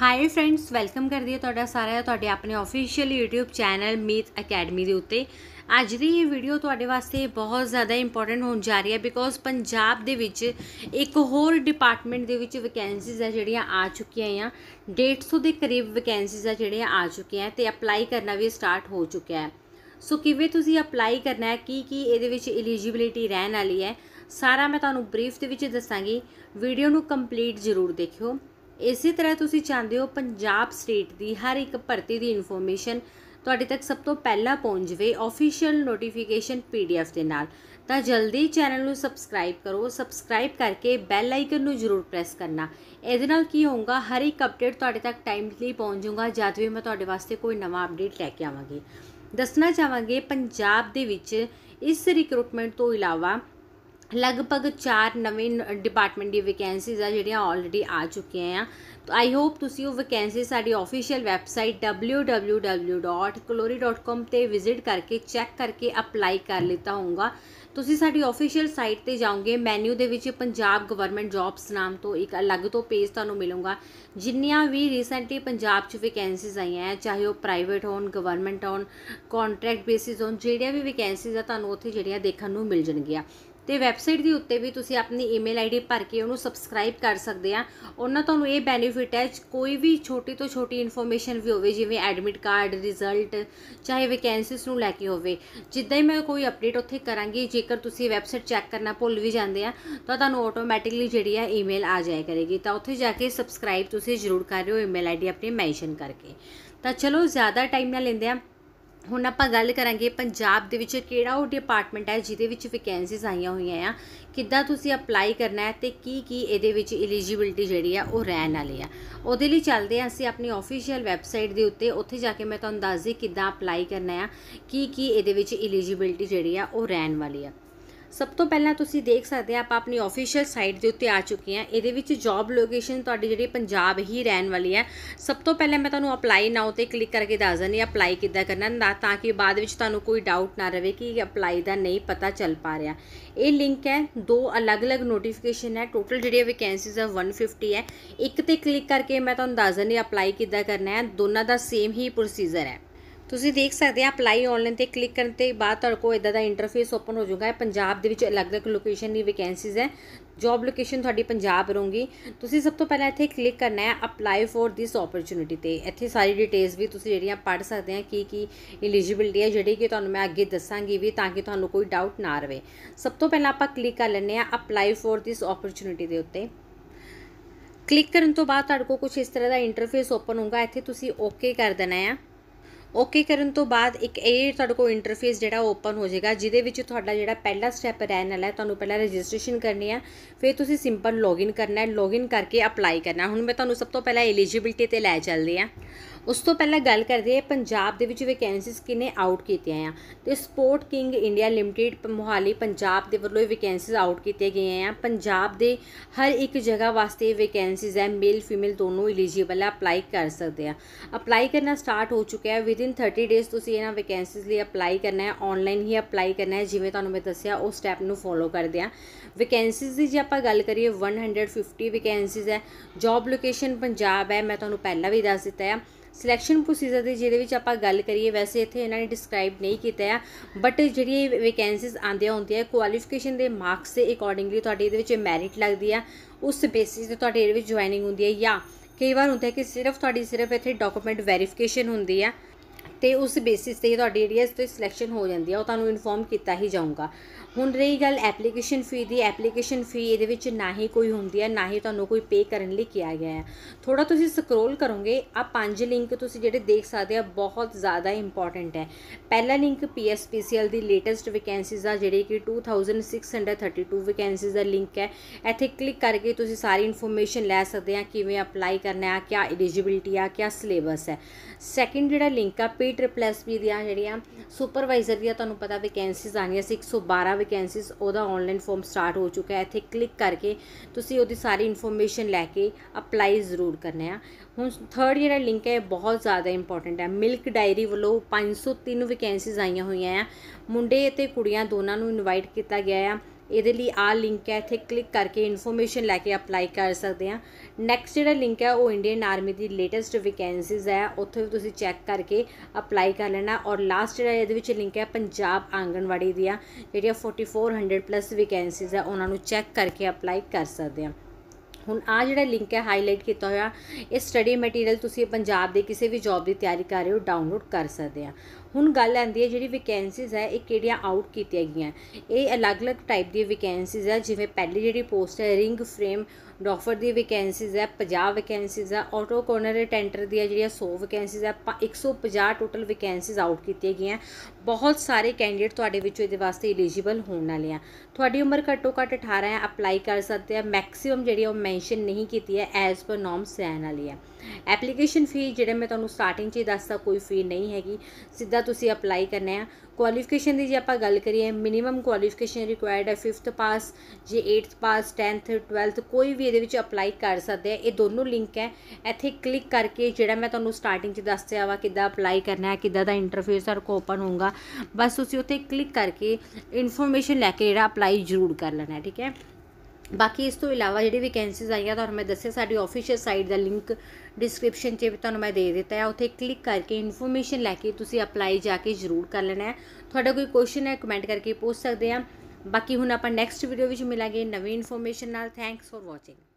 high friends welcome ਕਰਦੀ ਹੈ ਤੁਹਾਡਾ ਸਾਰਿਆਂ ਤੁਹਾਡੇ ਆਪਣੇ official YouTube channel Meet academy ਦੇ ਉੱਤੇ ਅੱਜ ਦੀ ਇਹ ਵੀਡੀਓ ਤੁਹਾਡੇ ਵਾਸਤੇ ਬਹੁਤ ਜ਼ਿਆਦਾ ਇੰਪੋਰਟੈਂਟ ਹੋਣ ਜਾ ਰਹੀ ਹੈ ਬਿਕੋਜ਼ ਪੰਜਾਬ ਦੇ ਵਿੱਚ ਇੱਕ ਹੋਰ ਡਿਪਾਰਟਮੈਂਟ ਦੇ ਵਿੱਚ ਵੈਕੈਂਸੀਜ਼ ਆ ਜਿਹੜੀਆਂ ਆ ਚੁੱਕੀਆਂ ਆ 150 ਦੇ ਕਰੀਬ ਵੈਕੈਂਸੀਜ਼ ਆ ਜਿਹੜੀਆਂ ਆ ਚੁੱਕੀਆਂ ਤੇ ਅਪਲਾਈ ਕਰਨਾ ਵੀ ਸਟਾਰਟ ਹੋ ਚੁੱਕਿਆ ਹੈ ਸੋ ਕਿਵੇਂ ਤੁਸੀਂ ਅਪਲਾਈ ਕਰਨਾ ਹੈ ਕੀ ਕੀ ਇਹਦੇ ਵਿੱਚ ਐਲੀਜੀਬਿਲਿਟੀ ਰਹਿਣ ਵਾਲੀ ਹੈ ਸਾਰਾ ਮੈਂ ਤੁਹਾਨੂੰ ਬਰੀਫ ਦੇ ਵਿੱਚ ਦੱਸਾਂਗੀ ਵੀਡੀਓ ਨੂੰ ਕੰਪਲੀਟ ਜ਼ਰੂਰ ਦੇਖਿਓ ਇਸੇ ਤਰ੍ਹਾਂ ਤੁਸੀਂ ਚਾਹੁੰਦੇ ਹੋ ਪੰਜਾਬ ਸਟੇਟ ਦੀ ਹਰ ਇੱਕ ਭਰਤੀ ਦੀ ਇਨਫੋਰਮੇਸ਼ਨ ਤੁਹਾਡੇ ਤੱਕ ਸਭ ਤੋਂ ਪਹਿਲਾਂ ਪਹੁੰਚ ਜਵੇ ਆਫੀਸ਼ੀਅਲ ਨੋਟੀਫਿਕੇਸ਼ਨ ਪੀਡੀਐਫ ਦੇ ਨਾਲ ਤਾਂ ਜਲਦੀ ਚੈਨਲ ਨੂੰ ਸਬਸਕ੍ਰਾਈਬ ਕਰੋ ਸਬਸਕ੍ਰਾਈਬ ਕਰਕੇ ਬੈਲ ਆਈਕਨ ਨੂੰ ਜ਼ਰੂਰ ਪ੍ਰੈਸ ਕਰਨਾ ਇਹਦੇ ਨਾਲ ਕੀ ਹੋਊਗਾ ਹਰ ਇੱਕ ਅਪਡੇਟ ਤੁਹਾਡੇ ਤੱਕ ਟਾਈਮਲੀ ਪਹੁੰਚ ਜਾਊਗਾ ਜਦ ਵੀ ਮੈਂ ਤੁਹਾਡੇ ਵਾਸਤੇ ਕੋਈ ਨਵਾਂ ਅਪਡੇਟ ਲੈ ਕੇ ਆਵਾਂਗੀ ਦੱਸਣਾ ਚਾਹਾਂਗੇ ਪੰਜਾਬ ਦੇ ਵਿੱਚ ਇਸ ਰਿਕਰੂਟਮੈਂਟ ਤੋਂ ਇਲਾਵਾ ਲਗਭਗ 4 ਨਵੇਂ ਡਿਪਾਰਟਮੈਂਟ ਦੀ ਵੈਕੈਂਸੀਜ਼ ਆ ਜਿਹੜੀਆਂ ਆਲਰੇਡੀ ਆ ਚੁੱਕੀਆਂ ਆ ਤਾਂ ਆਈ ਹੋਪ ਤੁਸੀਂ ਉਹ ਵੈਕੈਂਸੀ ਸਾਡੀ ਅਫੀਸ਼ੀਅਲ ਵੈਬਸਾਈਟ www.clory.com ਤੇ ਵਿਜ਼ਿਟ ਕਰਕੇ ਚੈੱਕ ਕਰਕੇ ਅਪਲਾਈ ਕਰ ਲਿੱਤਾ ਹੋਊਗਾ ਤੁਸੀਂ ਸਾਡੀ ਅਫੀਸ਼ੀਅਲ ਸਾਈਟ ਤੇ ਜਾਓਗੇ ਮੈਨੂ ਦੇ ਵਿੱਚ ਪੰਜਾਬ ਗਵਰਨਮੈਂਟ ਜੌਬਸ ਨਾਮ ਤੋਂ ਇੱਕ ਅਲੱਗ ਤੋਂ ਪੇਜ ਤੁਹਾਨੂੰ ਮਿਲੂਗਾ ਜਿੰਨੀਆਂ ਵੀ ਰੀਸੈਂਟਲੀ ਪੰਜਾਬ 'ਚ ਵੈਕੈਂਸੀਜ਼ ਆਈਆਂ ਆ ਚਾਹੇ ਉਹ ਪ੍ਰਾਈਵੇਟ ਹੋਣ ਗਵਰਨਮੈਂਟ ਹੋਣ ਕੰਟਰੈਕਟ ਬੇਸਿਸ ਹੋਣ ਜਿਹੜੀਆਂ ਵੀ ਵੈਕੈਂਸੀਜ਼ ਆ ਤੁਹਾਨੂੰ ਉੱਥੇ ਜਿਹੜੀਆਂ ਦੇਖਣ ਨੂੰ ਮਿਲ ਜਾਣਗੀਆਂ ਤੇ ਵੈਬਸਾਈਟ ਦੇ ਉੱਤੇ ਵੀ ਤੁਸੀਂ ਆਪਣੀ ਈਮੇਲ ਆਈਡੀ ਭਰ ਕੇ ਉਹਨੂੰ ਸਬਸਕ੍ਰਾਈਬ ਕਰ ਸਕਦੇ ਆ ਉਹਨਾਂ ਤੁਹਾਨੂੰ ਇਹ ਬੈਨੀਫਿਟ ਹੈ ਕੋਈ ਵੀ ਛੋਟੀ ਤੋਂ ਛੋਟੀ ਇਨਫੋਰਮੇਸ਼ਨ ਵੀ ਹੋਵੇ ਜਿਵੇਂ ਐਡਮਿਟ ਕਾਰਡ ਰਿਜ਼ਲਟ ਚਾਹੇ ਵੈਕੈਂਸੀਸ ਨੂੰ ਲੈ ਕੇ ਹੋਵੇ ਜਿੱਦਾਂ ਹੀ ਮੈਂ ਕੋਈ ਅਪਡੇਟ ਉੱਥੇ ਕਰਾਂਗੀ ਜੇਕਰ ਤੁਸੀਂ ਵੈਬਸਾਈਟ ਚੈੱਕ ਕਰਨਾ ਭੁੱਲ ਵੀ ਜਾਂਦੇ ਆ ਤਾਂ ਤੁਹਾਨੂੰ ਆਟੋਮੈਟਿਕਲੀ ਜਿਹੜੀ ਹੈ ਈਮੇਲ ਆ ਜਾਇਆ ਕਰੇਗੀ ਤਾਂ ਉੱਥੇ ਜਾ ਕੇ ਸਬਸਕ੍ਰਾਈਬ ਤੁਸੀਂ ਜ਼ਰੂਰ ਕਰ ਰਹੇ ਹੋ ਈਮੇਲ ਆਈਡੀ ਆਪਣੀ ਮੈਂਸ਼ਨ ਕਰਕੇ ਤਾਂ ਚਲੋ ਜ਼ਿਆਦਾ ਟਾਈਮ ਨਾ ਲੈਂਦੇ ਆ ਹੁਣ ਆਪਾਂ ਗੱਲ ਕਰਾਂਗੇ ਪੰਜਾਬ ਦੇ ਵਿੱਚ ਕਿਹੜਾ ਉਹ ਡਿਪਾਰਟਮੈਂਟ ਹੈ ਜਿਹਦੇ ਵਿੱਚ ਵੈਕੈਂਸੀਜ਼ ਆਈਆਂ ਹੋਈਆਂ ਆ ਕਿੱਦਾਂ ਤੁਸੀਂ ਅਪਲਾਈ ਕਰਨਾ ਹੈ ਤੇ ਕੀ ਕੀ ਇਹਦੇ ਵਿੱਚ ਐਲੀਜੀਬਿਲਟੀ ਜਿਹੜੀ ਆ ਉਹ ਰਹਿਣ ਵਾਲੀ ਆ ਉਹਦੇ ਲਈ ਚੱਲਦੇ ਆ ਅਸੀਂ ਆਪਣੀ ਅਫੀਸ਼ੀਅਲ ਵੈਬਸਾਈਟ ਦੇ ਉੱਤੇ ਉੱਥੇ ਜਾ ਕੇ ਮੈਂ ਤੁਹਾਨੂੰ ਦੱਸ ਕਿੱਦਾਂ ਅਪਲਾਈ ਕਰਨਾ ਆ ਕੀ ਕੀ ਇਹਦੇ ਵਿੱਚ ਐਲੀਜੀਬਿਲਟੀ ਜਿਹੜੀ ਆ ਉਹ ਰਹਿਣ ਵਾਲੀ ਆ ਸਭ ਤੋਂ ਪਹਿਲਾਂ ਤੁਸੀਂ ਦੇਖ ਸਕਦੇ ਆ ਆਪ ਆਪਣੀ ਅਫੀਸ਼ੀਅਲ ਸਾਈਟ ਦੇ ਉੱਤੇ ਆ ਚੁੱਕੇ ਆ ਇਹਦੇ ਵਿੱਚ ਜੌਬ ਲੋਕੇਸ਼ਨ ਤੁਹਾਡੀ ਜਿਹੜੀ ਪੰਜਾਬ ਹੀ ਰਹਿਣ ਵਾਲੀ ਹੈ ਸਭ ਤੋਂ ਪਹਿਲਾਂ ਮੈਂ ਤੁਹਾਨੂੰ ਅਪਲਾਈ ਨਾਓ ਤੇ ਕਲਿੱਕ ਕਰਕੇ ਦੱਸ ਦਿੰਦੀ ਅਪਲਾਈ ਕਿੱਦਾਂ ਕਰਨਾ ਤਾਂ ਕਿ ਬਾਅਦ ਵਿੱਚ ਤੁਹਾਨੂੰ ਕੋਈ ਡਾਊਟ ਨਾ ਰਹੇ ਕਿ ਅਪਲਾਈ ਦਾ ਨਹੀਂ ਪਤਾ ਚੱਲ ਪਾ ਰਿਹਾ ਇਹ ਲਿੰਕ ਹੈ ਦੋ ਅਲੱਗ-ਅਲੱਗ ਨੋਟੀਫਿਕੇਸ਼ਨ ਹੈ ਟੋਟਲ ਜਿਹੜੀਆਂ ਵੈਕੈਂਸੀਜ਼ ਆ 150 ਹੈ ਇੱਕ ਤੇ ਕਲਿੱਕ ਕਰਕੇ ਮੈਂ ਤੁਹਾਨੂੰ ਦੱਸ ਦਿੰਦੀ ਅਪਲਾਈ ਕਿੱਦਾਂ ਕਰਨਾ ਹੈ ਦੋਨਾਂ ਦਾ ਸੇਮ ਹੀ ਪ੍ਰੋਸੀਜਰ ਹੈ ਤੁਸੀਂ ਦੇਖ ਸਕਦੇ ਆ ਅਪਲਾਈ ਆਨਲਾਈਨ ਤੇ ਕਲਿੱਕ ਕਰਨ ਤੇ ਬਾਅਦ ਤੁਹਾਡੇ ਕੋਲ ਇਦਾਂ ਦਾ ਇੰਟਰਫੇਸ ਓਪਨ ਹੋ ਜਾਊਗਾ ਪੰਜਾਬ ਦੇ ਵਿੱਚ ਅਲੱਗ-ਅਲੱਗ ਲੋਕੇਸ਼ਨ ਦੀ ਵੈਕੈਂਸੀਜ਼ ਹੈ ਜੌਬ ਲੋਕੇਸ਼ਨ ਤੁਹਾਡੀ ਪੰਜਾਬ ਰਹੂਗੀ ਤੁਸੀਂ ਸਭ ਤੋਂ ਪਹਿਲਾਂ ਇੱਥੇ ਕਲਿੱਕ ਕਰਨਾ ਹੈ ਅਪਲਾਈ ਫॉर ਥਿਸ ਓਪਰਚ्युनिटी ਤੇ ਇੱਥੇ ਸਾਰੀ ਡਿਟੇਲਸ ਵੀ ਤੁਸੀਂ ਜਿਹੜੀਆਂ ਪੜ ਸਕਦੇ ਆ ਕੀ ਕੀ ਐਲੀਜੀਬਿਲਟੀ ਹੈ ਜਿਹੜੀ ਕਿ ਤੁਹਾਨੂੰ ਮੈਂ ਅੱਗੇ ਦੱਸਾਂਗੀ ਵੀ ਤਾਂ ਕਿ ਤੁਹਾਨੂੰ ਕੋਈ ਡਾਊਟ ਨਾ ਰਵੇ ਸਭ ਤੋਂ ਪਹਿਲਾਂ ਆਪਾਂ ਕਲਿੱਕ ਕਰ ਲੈਂਦੇ ਆ ਅਪਲਾਈ ਫॉर ਥਿਸ ਓਪਰਚ्युनिटी ਦੇ ਉੱਤੇ ਕਲਿੱਕ ਕਰਨ ਤੋਂ ਬਾਅਦ ਤੁਹਾਡੇ ਕੋਲ ਕੁਝ ਇਸ ਤਰ੍ਹਾਂ ਦਾ ਇੰਟਰਫੇਸ ਓਪਨ ਹੋਊਗਾ ਇੱਥੇ ਤੁਸੀਂ ਓਕੇ ਕਰ ਦੇਣਾ ਹੈ ਓਕੇ ਕਰਨ ਤੋਂ ਬਾਅਦ ਇੱਕ ਇਹ ਤੁਹਾਡੇ ਕੋਲ ਇੰਟਰਫੇਸ ਜਿਹੜਾ ਓਪਨ ਹੋ ਜਾਏਗਾ ਜਿਹਦੇ ਵਿੱਚ ਤੁਹਾਡਾ ਜਿਹੜਾ ਪਹਿਲਾ ਸਟੈਪ ਰਹਿਣ ਵਾਲਾ ਤੁਹਾਨੂੰ ਪਹਿਲਾਂ ਰਜਿਸਟ੍ਰੇਸ਼ਨ ਕਰਨੀ ਆ ਫਿਰ ਤੁਸੀਂ ਸਿੰਪਲ ਲੌਗਇਨ ਕਰਨਾ ਹੈ ਲੌਗਇਨ ਕਰਕੇ ਅਪਲਾਈ ਕਰਨਾ ਹੁਣ ਮੈਂ ਤੁਹਾਨੂੰ ਸਭ ਤੋਂ ਪਹਿਲਾਂ ਐਲੀਜੀਬਿਲਟੀ ਤੇ ਲੈ ਚੱਲਦੀ ਆ ਉਸ ਤੋਂ ਪਹਿਲਾਂ ਗੱਲ ਕਰਦੇ ਆ ਪੰਜਾਬ ਦੇ ਵਿੱਚ ਵੈਕੈਂਸੀਸ ਕਿਨੇ ਆਊਟ ਕੀਤੀਆਂ ਆ ਤੇ Sportking India limited Mohali Punjab ਦੇ ਵੱਲੋਂ ਵੈਕੈਂਸੀਸ ਆਊਟ ਕੀਤੇ ਗਏ ਆ ਪੰਜਾਬ ਦੇ ਹਰ ਇੱਕ ਜਗ੍ਹਾ ਵਾਸਤੇ ਵੈਕੈਂਸੀਸ ਹੈ ਮੇਲ ਫੀਮੇਲ ਦੋਨੋਂ ਐਲੀਜੀਬਲ ਆ ਅਪਲਾਈ ਕਰ ਸਕਦੇ ਆ ਅਪਲਾਈ ਕਰਨਾ ਸਟਾਰਟ ਹੋ ਚੁੱਕਿਆ ਹੈ ਵਿਦ 30 ਡੇਜ਼ ਤੁਸੀਂ ਇਹਨਾਂ ਵੈਕੈਂਸੀਸ ਲਈ ਅਪਲਾਈ ਕਰਨਾ ਹੈ ਆਨਲਾਈਨ ਹੀ ਅਪਲਾਈ ਕਰਨਾ ਹੈ ਜਿਵੇਂ ਤੁਹਾਨੂੰ ਮੈਂ ਦੱਸਿਆ ਉਹ ਸਟੈਪ ਨੂੰ ਫੋਲੋ ਕਰਦੇ ਆ ਵੈਕੈਂਸੀਸ ਦੀ ਜੇ ਆਪਾਂ ਗੱਲ ਕਰੀਏ 150 ਵੈਕੈਂਸੀਸ ਹੈ ਜੌਬ ਲੋਕੇਸ਼ਨ ਪੰਜਾਬ ਹੈ ਮੈਂ ਤੁਹਾਨੂੰ ਪਹਿਲਾਂ ਵੀ ਦੱਸ ਦਿੱਤਾ ਹੈ ਸਿਲੈਕਸ਼ਨ ਪ੍ਰੋਸੀਜਰ ਦੇ ਜਿਹਦੇ ਵਿੱਚ ਆਪਾਂ ਗੱਲ ਕਰੀਏ ਵੈਸੇ ਇੱਥੇ ਇਹਨਾਂ ਨੇ ਡਿਸਕ੍ਰਾਈਬ ਨਹੀਂ ਕੀਤਾ ਆ ਬਟ ਜਿਹੜੀ ਵੈਕੈਂਸੀਜ਼ ਆਉਂਦੀਆਂ ਹੁੰਦੀਆਂ ਕੁਆਲੀਫਿਕੇਸ਼ਨ ਦੇ ਮਾਰਕਸ ਦੇ ਅਕੋਰਡਿੰਗਲੀ ਤੁਹਾਡੀ ਇਹਦੇ ਵਿੱਚ ਮੈਰਿਟ ਲੱਗਦੀ ਆ ਉਸ ਬੇਸਿਸ ਤੇ ਤੁਹਾਡੇ ਇਹਦੇ ਵਿੱਚ ਜੁਆਇਨਿੰਗ ਹੁੰਦੀ ਹੈ ਜਾਂ ਕਈ ਵਾਰ ਹੁੰਦਾ ਕਿ ਸਿਰਫ ਤੁਹਾਡੀ ਸਿਰਫ ਇੱਥੇ ਡਾਕੂਮੈਂਟ ਵੈਰੀਫਿਕੇਸ਼ਨ ਹੁੰਦੀ ਆ ਤੇ ਉਸ ਬੇਸਿਸ ਤੇ ਤੁਹਾਡੀ ਜਿਹੜੀ ਹੈ ਇਸ ਤੋਂ ਸਿਲੈਕਸ਼ਨ ਹੋ ਜਾਂਦੀ ਹੈ ਉਹ ਤੁਹਾਨੂੰ ਇਨਫੋਰਮ ਕੀਤਾ ਹੀ ਜਾਊਗਾ ਹੁਣ ਰਹੀ ਗੱਲ ਐਪਲੀਕੇਸ਼ਨ ਫੀ ਦੀ ਐਪਲੀਕੇਸ਼ਨ ਫੀ ਇਹਦੇ ਵਿੱਚ ਨਾ ਹੀ ਕੋਈ ਹੁੰਦੀ ਹੈ ਨਾ ਹੀ ਤੁਹਾਨੂੰ ਕੋਈ ਪੇ ਕਰਨ ਲਈ ਕਿਹਾ ਗਿਆ ਹੈ ਥੋੜਾ ਤੁਸੀਂ ਸਕਰੋਲ ਕਰੋਗੇ ਆ ਪੰਜ ਲਿੰਕ ਤੁਸੀਂ ਜਿਹੜੇ ਦੇਖ ਸਕਦੇ ਆ ਬਹੁਤ ਜ਼ਿਆਦਾ ਇੰਪੋਰਟੈਂਟ ਹੈ ਪਹਿਲਾ ਲਿੰਕ ਪੀਐਸਪੀਸੀਐਲ ਦੀ ਲੇਟੈਸਟ ਵੈਕੈਂਸੀਜ਼ ਆ ਜਿਹੜੇ ਕਿ 2632 ਵੈਕੈਂਸੀਜ਼ ਦਾ ਲਿੰਕ ਹੈ ਇੱਥੇ ਕਲਿੱਕ ਕਰਕੇ ਤੁਸੀਂ ਸਾਰੀ ਇਨਫੋਰਮੇਸ਼ਨ ਲੈ ਸਕਦੇ ਆ ਕਿਵੇਂ ਅਪਲਾਈ ਕਰਨਾ ਹੈ ਕੀ ਐਲੀਜੀਬਿਲਟੀ ਆ ਕੀ ਸਿਲੇਬਸ ਹੈ ਸੈਕੰਡ ਜਿਹੜਾ ਲਿੰਕ ਆ ਪੇ ਬੀ ਟ੍ਰਿਪਲ ਐਸ ਪੀ ਦੀਆਂ ਜਿਹੜੀਆਂ ਸੁਪਰਵਾਈਜ਼ਰ ਦੀਆਂ ਤੁਹਾਨੂੰ ਪਤਾ ਵੈਕੈਂਸੀਜ਼ ਆਣੀਆਂ ਸੀ 112 ਵੈਕੈਂਸੀਜ਼ ਉਹਦਾ ਆਨਲਾਈਨ ਫਾਰਮ ਸਟਾਰਟ ਹੋ ਚੁੱਕਾ ਹੈ ਇੱਥੇ ਕਲਿੱਕ ਕਰਕੇ ਤੁਸੀਂ ਉਹਦੀ ਸਾਰੀ ਇਨਫੋਰਮੇਸ਼ਨ ਲੈ ਕੇ ਅਪਲਾਈ ਜ਼ਰੂਰ ਕਰਨਾ ਹੈ ਹੁਣ ਥਰਡ ਜਿਹੜਾ ਲਿੰਕ ਹੈ ਬਹੁਤ ਜ਼ਿਆਦਾ ਇੰਪੋਰਟੈਂਟ ਹੈ ਮਿਲਕ ਡਾਇਰੀ ਵੱਲੋਂ 503 ਵੈਕੈਂਸੀਜ਼ ਆਈਆਂ ਹੋਈਆਂ ਆ ਮੁੰਡੇ ਅਤੇ ਕੁੜੀਆਂ ਦੋਨਾਂ ਨੂੰ ਇਨਵਾਈਟ ਕੀਤਾ ਗਿਆ ਆ ਇਹਦੇ ਲਈ ਆ ਲਿੰਕ ਹੈ ਇੱਥੇ ਕਲਿੱਕ ਕਰਕੇ ਇਨਫੋਰਮੇਸ਼ਨ ਲੈ ਕੇ ਅਪਲਾਈ ਕਰ ਸਕਦੇ ਆ ਨੈਕਸਟ ਜਿਹੜਾ ਲਿੰਕ ਹੈ ਉਹ ਇੰਡੀਅਨ ਆਰਮੀ ਦੀ ਲੇਟੈਸਟ ਵੈਕੈਂਸੀਜ਼ ਹੈ ਉੱਥੇ ਵੀ ਤੁਸੀਂ ਚੈੱਕ ਕਰਕੇ ਅਪਲਾਈ ਕਰ ਲੈਣਾ ਔਰ ਲਾਸਟ ਜਿਹੜਾ ਇਹਦੇ ਵਿੱਚ ਲਿੰਕ ਹੈ ਪੰਜਾਬ ਆਂਗਣਵਾੜੀ ਦੀਆਂ ਜਿਹੜੀਆਂ 4400 ਪਲੱਸ ਵੈਕੈਂਸੀਜ਼ ਹੈ ਉਹਨਾਂ ਨੂੰ ਚੈੱਕ ਕਰਕੇ ਅਪਲਾਈ ਕਰ ਸਕਦੇ ਆ ਹੁਣ ਆ ਜਿਹੜਾ ਲਿੰਕ ਹੈ ਹਾਈਲਾਈਟ ਕੀਤਾ ਹੋਇਆ ਇਹ ਸਟੱਡੀ ਮਟੀਰੀਅਲ ਤੁਸੀਂ ਪੰਜਾਬ ਦੇ ਕਿਸੇ ਵੀ ਜੌਬ ਦੀ ਤਿਆਰੀ ਕਰ ਰਹੇ ਹੋ ਡਾਊਨਲੋਡ ਕਰ ਸਕਦੇ ਆ ਹੁਣ ਗੱਲ ਆਂਦੀ ਹੈ ਜਿਹੜੀ ਵੈਕੈਂਸੀਜ਼ ਹੈ ਇਹ ਕਿਹੜੀਆਂ ਆਊਟ ਕੀਤੀਆਂ ਗਈਆਂ ਇਹ ਅਲੱਗ-ਅਲੱਗ ਟਾਈਪ ਦੀ ਵੈਕੈਂਸੀਜ਼ ਹੈ ਜਿਵੇਂ ਪਹਿਲੀ ਜਿਹੜੀ ਪੋਸਟ ਹੈ ਰਿੰਗ ਫਰੇਮ ਡਾਫਰ ਦੀ ਵੈਕੈਂਸੀਜ਼ ਹੈ 50 ਵੈਕੈਂਸੀਜ਼ ਹੈ ਆਟੋ ਕੋਰਨਰ ਟੈਂਟਰ ਦੀ ਜਿਹੜੀਆਂ 100 ਵੈਕੈਂਸੀਜ਼ ਹੈ 150 ਟੋਟਲ ਵੈਕੈਂਸੀਜ਼ ਆਊਟ ਕੀਤੀਆਂ ਗਈਆਂ ਬਹੁਤ ਸਾਰੇ ਕੈਂਡੀਡੇਟ ਤੁਹਾਡੇ ਵਿੱਚੋਂ ਇਹਦੇ ਵਾਸਤੇ ਐਲੀਜੀਬਲ ਹੋਣ ਵਾਲੇ ਆ ਤੁਹਾਡੀ ਉਮਰ ਘੱਟੋ ਘੱਟ 18 ਹੈ ਅਪਲਾਈ ਕਰ ਸਕਦੇ ਆ ਮੈਕਸਿਮਮ ਜਿਹੜੀ ਉਹ ਮੈਂਸ਼ਨ ਨਹੀਂ ਕੀਤੀ ਹੈ ਐਜ਼ ਪਰ ਨੋਰਮਸ ਰਹਿਣ ਵਾਲੀ ਹੈ ਐਪਲੀਕੇਸ਼ਨ ਫੀ ਜਿਹੜੇ ਮੈਂ ਤੁਹਾਨੂੰ ਸਟਾਰਟਿੰਗ 'ਚ ਹੀ ਦੱਸਦਾ ਕੋਈ ਫੀ ਨਹੀਂ ਹੈਗੀ ਸਿੱਧਾ ਤੁਸੀਂ ਅਪਲਾਈ ਕਰਨਾ ਹੈ ਕੁਆਲੀਫਿਕੇਸ਼ਨ ਦੀ ਜੇ ਆਪਾਂ ਗੱਲ ਕਰੀਏ ਮਿਨੀਮਮ ਕੁਆਲੀਫਿਕੇਸ਼ਨ ਰਿਕੁਆਇਰਡ ਹੈ 5th ਪਾਸ ਜੇ 8th ਪਾਸ 10th 12th ਕੋਈ ਵੀ ਇਹਦੇ ਵਿੱਚ ਅਪਲਾਈ ਕਰ ਸਕਦੇ ਆ ਇਹ ਦੋਨੋਂ ਲਿੰਕ ਹੈ ਇੱਥੇ ਕਲਿੱਕ ਕਰਕੇ ਜਿਹੜਾ ਮੈਂ ਤੁਹਾਨੂੰ ਸਟਾਰਟਿੰਗ 'ਚ ਦੱਸਿਆ ਵਾ ਕਿੱਦਾਂ ਅਪਲਾਈ ਕਰਨਾ ਹੈ ਕਿੱਦਾਂ ਦਾ ਇੰਟਰਫੇਸ ਆਰ ਕੋਲ ਓਪਨ ਹੋਊਗਾ ਬਸ ਤੁਸੀਂ ਉੱਥੇ ਕਲਿੱਕ ਕਰਕੇ ਇਨਫੋਰਮੇਸ਼ਨ ਲੈ ਕੇ ਜਿਹੜਾ ਅਪਲਾਈ ਜ਼ਰੂਰ ਕਰ ਲੈਣਾ ਠੀਕ ਹੈ ਬਾਕੀ ਇਸ ਤੋਂ ਇਲਾਵਾ ਜਿਹੜੀ ਵੈਕੈਂਸੀਜ਼ ਆਈਆਂ ਤੁਹਾਨੂੰ ਮੈਂ ਦੱਸਿਆ ਸਾਡੀ ਆਫੀਸ਼ੀਅਲ ਸਾਈਟ ਦਾ ਲਿੰਕ ਡਿਸਕ੍ਰਿਪਸ਼ਨ 'ਚ ਵੀ ਤੁਹਾਨੂੰ ਮੈਂ ਦੇ ਦਿੱਤਾ ਹੈ ਉੱਥੇ ਕਲਿੱਕ ਕਰਕੇ ਇਨਫੋਰਮੇਸ਼ਨ ਲੈ ਕੇ ਤੁਸੀਂ ਅਪਲਾਈ ਜਾ ਕੇ ਜ਼ਰੂਰ ਕਰ ਲੈਣਾ ਹੈ ਤੁਹਾਡਾ ਕੋਈ ਕੁਐਸਚਨ ਹੈ ਕਮੈਂਟ ਕਰਕੇ ਪੁੱਛ ਸਕਦੇ ਆ ਬਾਕੀ ਹੁਣ ਆਪਾਂ ਨੈਕਸਟ ਵੀਡੀਓ ਵਿੱਚ ਮਿਲਾਂਗੇ ਨਵੀਂ ਇਨਫੋਰਮੇਸ਼ਨ ਨਾਲ ਥੈਂਕਸ ਫॉर ਵਾਚਿੰਗ